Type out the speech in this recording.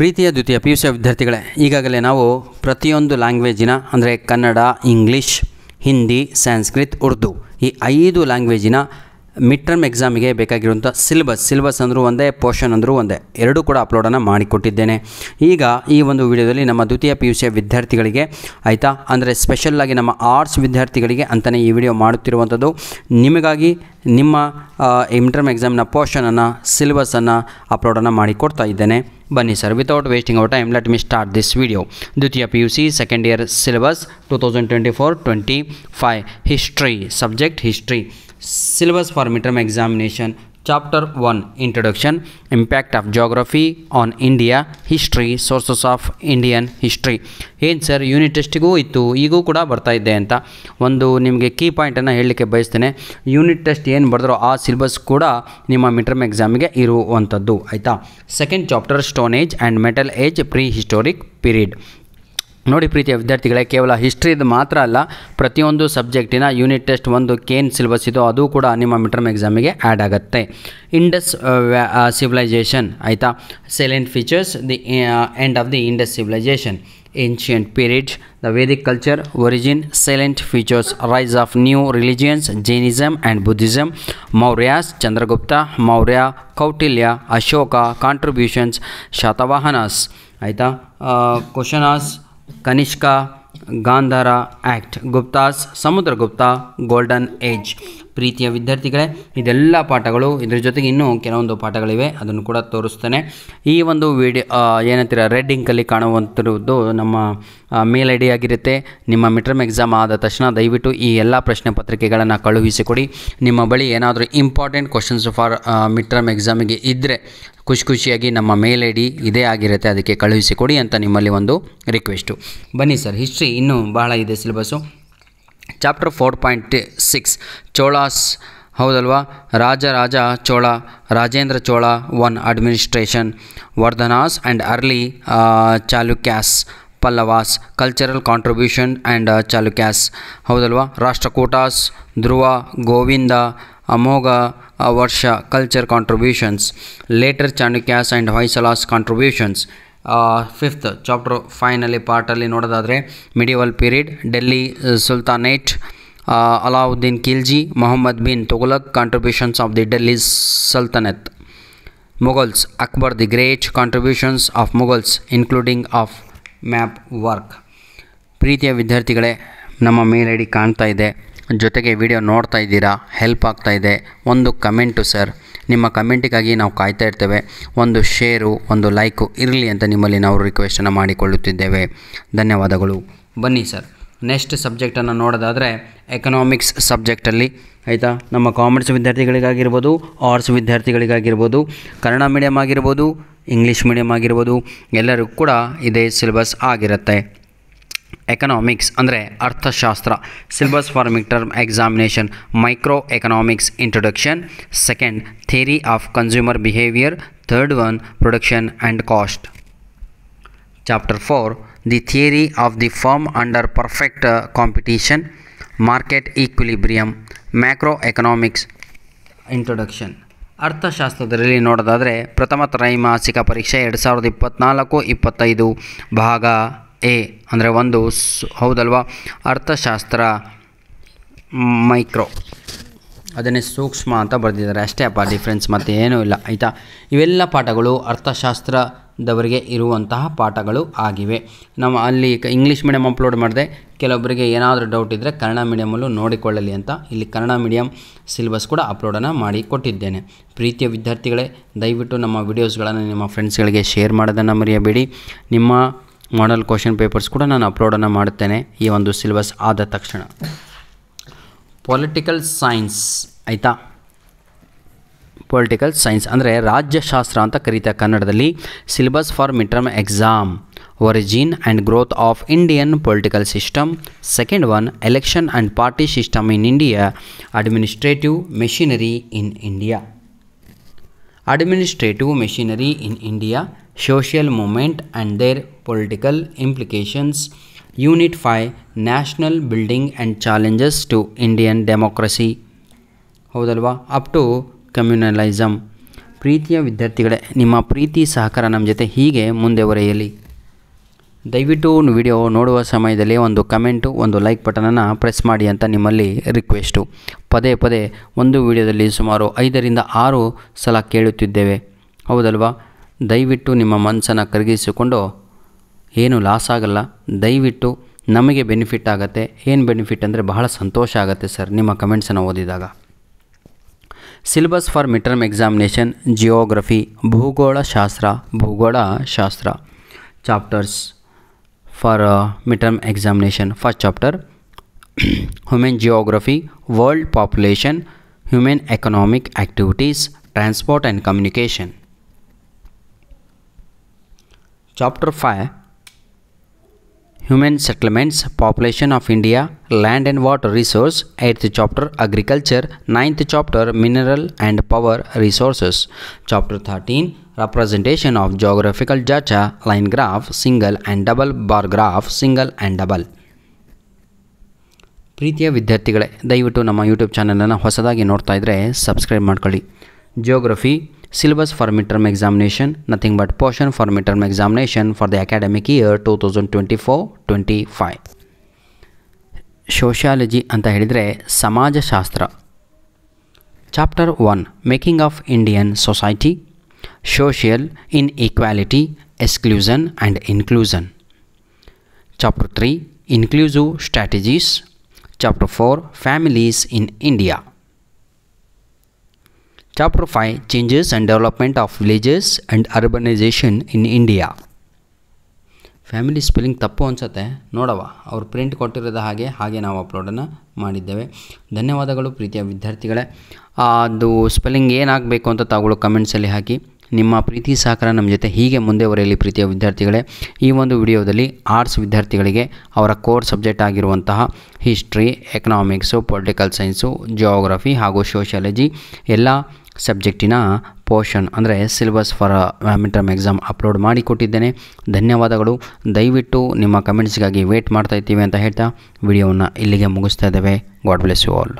ಪ್ರೀತಿಯ ದ್ವಿತೀಯ P U C ವಿದ್ಯಾರ್ಥಿಗಳೇ ಈಗಾಗಲೇ ನಾವು ಪ್ರತಿಯೊಂದು ಲ್ಯಾಂಗ್ವೇಜಿನ ಅಂದರೆ ಕನ್ನಡ ಇಂಗ್ಲೀಷ್ ಹಿಂದಿ ಸಂಸ್ಕೃತ್ ಉರ್ದು ಈ ಐದು ಲ್ಯಾಂಗ್ವೇಜಿನ ಮಿಡ್ ಟರ್ಮ್ ಎಕ್ಸಾಮಿಗೆ ಬೇಕಾಗಿರುವಂಥ ಸಿಲೆಬಸ್ ಸಿಲೆಬಸ್ ಅಂದರೂ ಒಂದೇ ಪೋರ್ಷನ್ ಅಂದರೂ ಒಂದೇ ಎರಡೂ ಕೂಡ ಅಪ್ಲೋಡನ್ನು ಮಾಡಿಕೊಟ್ಟಿದ್ದೇನೆ ಈಗ ಈ ಒಂದು ವಿಡಿಯೋದಲ್ಲಿ ನಮ್ಮ ದ್ವಿತೀಯ ಪಿ ಯು ಸಿ ವಿದ್ಯಾರ್ಥಿಗಳಿಗೆ ಆಯಿತಾ ಅಂದರೆ ಸ್ಪೆಷಲ್ಲಾಗಿ ನಮ್ಮ ಆರ್ಟ್ಸ್ ವಿದ್ಯಾರ್ಥಿಗಳಿಗೆ ಅಂತಲೇ ಈ ವಿಡಿಯೋ ಮಾಡುತ್ತಿರುವಂಥದ್ದು ನಿಮಗಾಗಿ ನಿಮ್ಮ ಇಂಟರ್ಮ್ ಎಕ್ಸಾಮಿನ ಪೋರ್ಷನನ್ನು ಸಿಲೆಬಸನ್ನು ಅಪ್ಲೋಡನ್ನು ಮಾಡಿಕೊಡ್ತಾ ಇದ್ದೇನೆ Banisar. Without wasting our time, let me start this video. Dutiya PUC second year syllabus 2024-25 history subject history syllabus for midterm examination chapter one introduction impact of geography on India history sources of Indian history ಏನು sir unit ಟೆಸ್ಟಿಗೂ ಇತ್ತು ಈಗೂ ಕೂಡ ಬರ್ತಾ ಇದ್ದೆ ಅಂತ ಒಂದು ನಿಮಗೆ ಕೀ ಪಾಯಿಂಟನ್ನು ಹೇಳಲಿಕ್ಕೆ ಬಯಸ್ತೇನೆ ಯೂನಿಟ್ ಟೆಸ್ಟ್ ಏನು ಬರೆದ್ರೋ ಆ ಸಿಲೆಬಸ್ ಕೂಡ ನಿಮ್ಮ ಮಿಟ್ರಮ್ ಎಕ್ಸಾಮಿಗೆ ಇರುವಂಥದ್ದು ಆಯಿತಾ second chapter stone age and metal age pre historic period ನೋಡಿ ಪ್ರೀತಿಯ ವಿದ್ಯಾರ್ಥಿಗಳೇ ಕೇವಲ ಹಿಸ್ಟ್ರಿದು ಮಾತ್ರ ಅಲ್ಲ ಪ್ರತಿಯೊಂದು ಸಬ್ಜೆಕ್ಟಿನ ಯೂನಿಟ್ ಟೆಸ್ಟ್ ಒಂದು ಕೇನ್ ಸಿಲೆಬಸ್ ಇದು ಅದು ಕೂಡ ನಿಮ್ಮ ಮಿಟ್ರಮ್ ಎಕ್ಸಾಮಿಗೆ ಆ್ಯಡ್ ಆಗುತ್ತೆ ಇಂಡಸ್ ಸಿವಿಲೈಸೇಷನ್ ಆಯಿತಾ salient features the end of the Indus civilisation ancient periods the Vedic culture origin salient features rise of new religions Jainism and Buddhism Mauryas Chandragupta Maurya Kautilya Ashoka contributions Satavahanas ಆಯಿತಾ ಕ್ವಶನಾಸ್ Kanishka Gandhara art Guptas Samudragupta golden age ಪ್ರೀತಿಯ ವಿದ್ಯಾರ್ಥಿಗಳೇ ಇದೆಲ್ಲ ಪಾಠಗಳು ಇದ್ರ ಜೊತೆಗೆ ಇನ್ನೂ ಕೆಲವೊಂದು ಪಾಠಗಳಿವೆ ಅದನ್ನು ಕೂಡ ತೋರಿಸ್ತೇನೆ ಈ ಒಂದು ವಿಡಿಯೋ ಏನಂತೀರ ರೆಡ್ ಇಂಕಲ್ಲಿ ಕಾಣುವಂಥದ್ದು ನಮ್ಮ ಮೇಲ್ ಐ ಡಿ ಆಗಿರುತ್ತೆ ನಿಮ್ಮ ಮಿಟ್ರಮ್ ಎಕ್ಸಾಮ್ ಆದ ತಕ್ಷಣ ದಯವಿಟ್ಟು ಈ ಎಲ್ಲ ಪ್ರಶ್ನೆ ಪತ್ರಿಕೆಗಳನ್ನು ಕಳುಹಿಸಿಕೊಡಿ ನಿಮ್ಮ ಬಳಿ ಏನಾದರೂ ಇಂಪಾರ್ಟೆಂಟ್ ಕ್ವಶನ್ಸ್ ಫಾರ್ ಮಿಟ್ರಮ್ ಎಕ್ಸಾಮಿಗೆ ಇದ್ದರೆ ಖುಷಿ ಖುಷಿಯಾಗಿ ನಮ್ಮ ಮೇಲ್ ಐ ಡಿ ಇದೇ ಆಗಿರುತ್ತೆ ಅದಕ್ಕೆ ಕಳುಹಿಸಿಕೊಡಿ ಅಂತ ನಿಮ್ಮಲ್ಲಿ ಒಂದು ರಿಕ್ವೆಸ್ಟು ಬನ್ನಿ ಸರ್ ಹಿಸ್ಟ್ರಿ ಇನ್ನೂ ಬಹಳ ಇದೆ syllabus chapter four point six Cholas हौदलवा Raja Raja Chola Rajendra Chola one administration Vardhana and early Chalukyas Pallavas cultural contribution and Chalukyas हौदलवा Rashtrakutas Dhruva Govinda Amoghavarsha culture contribution later Chalukyas and Hoysalas contribution fifth chapter finally ಪಾರ್ಟಲ್ಲಿ ನೋಡೋದಾದರೆ medieval period Delhi sultanate Alauddin Khilji Mohammad bin Tughlaq contributions of the Delhi Saltanat Mughals Akbar the great contributions of Mughals including of map work ಪ್ರೀತಿಯ ವಿದ್ಯಾರ್ಥಿಗಳೇ ನಮ್ಮ ಮೇಲ್ I D ಕಾಣ್ತಾ ಇದೆ ಜೊತೆಗೆ video ನೋಡ್ತಾ ಇದ್ದೀರಾ ಹೆಲ್ಪ್ ಆಗ್ತಾ ಇದೆ ಒಂದು ಕಮೆಂಟು ಸರ್ ನಿಮ್ಮ ಕಮೆಂಟಿಗಾಗಿ ನಾವು ಕಾಯ್ತಾ ಇರ್ತೇವೆ ಒಂದು ಶೇರು ಒಂದು ಲೈಕು ಇರಲಿ ಅಂತ ನಿಮ್ಮಲ್ಲಿ ನಾವು ರಿಕ್ವೆಸ್ಟನ್ನು ಮಾಡಿಕೊಳ್ಳುತ್ತಿದ್ದೇವೆ ಧನ್ಯವಾದಗಳು ಬನ್ನಿ ಸರ್ ನೆಕ್ಸ್ಟ್ ಸಬ್ಜೆಕ್ಟನ್ನು ನೋಡೋದಾದರೆ ಎಕನಾಮಿಕ್ಸ್ ಸಬ್ಜೆಕ್ಟಲ್ಲಿ ಆಯಿತಾ ನಮ್ಮ ಕಾಮರ್ಸ್ ವಿದ್ಯಾರ್ಥಿಗಳಿಗಾಗಿರ್ಬೋದು ಆರ್ಟ್ಸ್ ವಿದ್ಯಾರ್ಥಿಗಳಿಗಾಗಿರ್ಬೋದು ಕನ್ನಡ ಮೀಡಿಯಮ್ ಆಗಿರ್ಬೋದು ಇಂಗ್ಲೀಷ್ ಮೀಡಿಯಮ್ ಆಗಿರ್ಬೋದು ಎಲ್ಲರಿಗೂ ಕೂಡ ಇದೇ ಸಿಲೆಬಸ್ ಆಗಿರುತ್ತೆ ಎಕನಾಮಿಕ್ಸ್ ಅಂದರೆ ಅರ್ಥಶಾಸ್ತ್ರ syllabus for mid term examination micro economics introduction second theory of consumer behaviour third one production and cost chapter four the theory of the firm under perfect competition market equilibrium macro economics introduction ಅರ್ಥಶಾಸ್ತ್ರದಲ್ಲಿ ನೋಡೋದಾದರೆ ಪ್ರಥಮ ತ್ರೈಮಾಸಿಕ ಪರೀಕ್ಷೆ ಎರಡು ಸಾವಿರದ ಇಪ್ಪತ್ನಾಲ್ಕು ಇಪ್ಪತ್ತೈದು ಭಾಗ ಎ ಅಂದರೆ ಒಂದು ಹೌದಲ್ವಾ ಅರ್ಥಶಾಸ್ತ್ರ ಮೈಕ್ರೋ ಅದನ್ನೇ ಸೂಕ್ಷ್ಮ ಅಂತ ಬರೆದಿದ್ದಾರೆ ಅಷ್ಟೇ ಅಪ್ಪ ಡಿಫ್ರೆನ್ಸ್ ಮತ್ತು ಏನೂ ಇಲ್ಲ ಆಯಿತಾ ಇವೆಲ್ಲ ಪಾಠಗಳು ಅರ್ಥಶಾಸ್ತ್ರದವರಿಗೆ ಇರುವಂತಹ ಪಾಠಗಳು ಆಗಿವೆ ನಮ್ಮ ಅಲ್ಲಿ ಇಂಗ್ಲೀಷ್ ಮೀಡಿಯಮ್ ಅಪ್ಲೋಡ್ ಮಾಡಿದೆ ಕೆಲವೊಬ್ಬರಿಗೆ ಏನಾದರೂ ಡೌಟ್ ಇದ್ದರೆ ಕನ್ನಡ ಮೀಡಿಯಮಲ್ಲೂ ನೋಡಿಕೊಳ್ಳಲಿ ಅಂತ ಇಲ್ಲಿ ಕನ್ನಡ ಮೀಡಿಯಮ್ ಸಿಲೆಬಸ್ ಕೂಡ ಅಪ್ಲೋಡನ್ನು ಮಾಡಿ ಕೊಟ್ಟಿದ್ದೇನೆ ಪ್ರೀತಿಯ ವಿದ್ಯಾರ್ಥಿಗಳೇ ದಯವಿಟ್ಟು ನಮ್ಮ ವಿಡಿಯೋಸ್ಗಳನ್ನು ನಿಮ್ಮ ಫ್ರೆಂಡ್ಸ್ಗಳಿಗೆ ಶೇರ್ ಮಾಡೋದನ್ನು ಮರೆಯಬೇಡಿ ನಿಮ್ಮ ಮಾಡಲ್ ಕ್ವಶನ್ ಪೇಪರ್ಸ್ ಕೂಡ ನಾನು ಅಪ್ಲೋಡನ್ನು ಮಾಡುತ್ತೇನೆ ಈ ಒಂದು ಸಿಲೆಬಸ್ ಆದ ತಕ್ಷಣ ಪೊಲಿಟಿಕಲ್ ಸೈನ್ಸ್ ಆಯಿತಾ ಪೊಲಿಟಿಕಲ್ ಸೈನ್ಸ್ ಅಂದರೆ ರಾಜ್ಯಶಾಸ್ತ್ರ ಅಂತ ಕರೀತಾ ಕನ್ನಡದಲ್ಲಿ syllabus for mid exam origin and growth of Indian political system second one election and party system in India administrative machinery in India administrative machinery in India, social movement and their political implications, Unit 5, national building and challenges to Indian democracy. ಹೌದಲ್ವಾ up to communalism ಪ್ರೀತಿಯ ವಿದ್ಯಾರ್ಥಿಗಳೇ ನಿಮ್ಮ ಪ್ರೀತಿ ಸಹಕಾರ ನಮ್ಮ ಜೊತೆ ಹೀಗೆ ಮುಂದೆ ದಯವಿಟ್ಟು ಒಂದು ವಿಡಿಯೋ ನೋಡುವ ಸಮಯದಲ್ಲಿ ಒಂದು ಕಮೆಂಟು ಒಂದು ಲೈಕ್ ಬಟನನ್ನು ಪ್ರೆಸ್ ಮಾಡಿ ಅಂತ ನಿಮ್ಮಲ್ಲಿ ರಿಕ್ವೆಸ್ಟು ಪದೇ ಪದೇ ಒಂದು ವಿಡಿಯೋದಲ್ಲಿ ಸುಮಾರು ಐದರಿಂದ ಆರು ಸಲ ಕೇಳುತ್ತಿದ್ದೇವೆ ಹೌದಲ್ವಾ ದಯವಿಟ್ಟು ನಿಮ್ಮ ಮನಸ್ಸನ್ನು ಕರಗಿಸಿಕೊಂಡು ಏನು ಲಾಸ್ ಆಗಲ್ಲ ದಯವಿಟ್ಟು ನಮಗೆ ಬೆನಿಫಿಟ್ ಆಗುತ್ತೆ ಏನು ಬೆನಿಫಿಟ್ ಅಂದರೆ ಬಹಳ ಸಂತೋಷ ಆಗುತ್ತೆ ಸರ್ ನಿಮ್ಮ ಕಮೆಂಟ್ಸನ್ನು ಓದಿದಾಗ syllabus for midterm examination geography ಭೂಗೋಳ ಶಾಸ್ತ್ರ ಭೂಗೋಳ ಶಾಸ್ತ್ರ chapters for mid term examination first chapter human geography world population human economic activities transport and communication chapter five human settlements population of India land and water resource eight chapter agriculture ninth chapter mineral and power resources chapter thirteen representation of geographical data graph single and double bar graph single and double ಪ್ರೀತಿಯ ವಿದ್ಯಾರ್ಥಿಗಳೇ ದಯವಿಟ್ಟು ನಮ್ಮ YouTube ಚಾನಲನ್ನು ಹೊಸದಾಗಿ ನೋಡ್ತಾ ಇದ್ದರೆ subscribe ಮಾಡಿಕೊಳ್ಳಿ geography syllabus for mid term examination nothing but portion for mid term examination for the academic year two thousand twenty four twenty five sociology अंतर्रे समाजशास्त्र chapter one making of Indian society social in exclusion and inclusion chapter three inclusive strategy chapter four family in India Chapter 5 Changes and development of Villages and Urbanization in India family spelling ತಪ್ಪು ಅನಿಸುತ್ತೆ ನೋಡವ ಅವ್ರು print ಕೊಟ್ಟಿರೋದ ಹಾಗೆ ಹಾಗೆ ನಾವು ಅಪ್ಲೋಡನ್ನು ಮಾಡಿದ್ದೇವೆ ಧನ್ಯವಾದಗಳು ಪ್ರೀತಿಯ ವಿದ್ಯಾರ್ಥಿಗಳೇ ಅದು ಸ್ಪೆಲ್ಲಿಂಗ್ ಏನಾಗಬೇಕು ಅಂತ ತಾವುಗಳು ಕಮೆಂಟ್ಸಲ್ಲಿ ಹಾಕಿ ನಿಮ್ಮ ಪ್ರೀತಿ ಸಹಕಾರ ನಮ್ಮ ಜೊತೆ ಹೀಗೆ ಮುಂದೆ ಬರೆಯಲಿ ಪ್ರೀತಿಯ ವಿದ್ಯಾರ್ಥಿಗಳೇ ಈ ಒಂದು ವಿಡಿಯೋದಲ್ಲಿ ಆರ್ಟ್ಸ್ ವಿದ್ಯಾರ್ಥಿಗಳಿಗೆ ಅವರ ಕೋರ್ ಸಬ್ಜೆಕ್ಟ್ ಆಗಿರುವಂತಹ history economics political science geography ಹಾಗೂ ಸೋಷಿಯಾಲಜಿ ಎಲ್ಲ ಸಬ್ಜೆಕ್ಟಿನ ಪೋರ್ಷನ್ ಅಂದರೆ syllabus for mid term exam upload ಮಾಡಿಕೊಟ್ಟಿದ್ದೇನೆ ಧನ್ಯವಾದಗಳು ದಯವಿಟ್ಟು ನಿಮ್ಮ ಕಮೆಂಟ್ಸ್ಗಾಗಿ ವೇಟ್ ಮಾಡ್ತಾ ಇದ್ದೀವಿ ಅಂತ ಹೇಳ್ತಾ ವಿಡಿಯೋವನ್ನು ಇಲ್ಲಿಗೆ ಮುಗಿಸ್ತಾ ಇದ್ದೇವೆ ಗಾಡ್ ಬ್ಲೆಸ್ ಯು ಆಲ್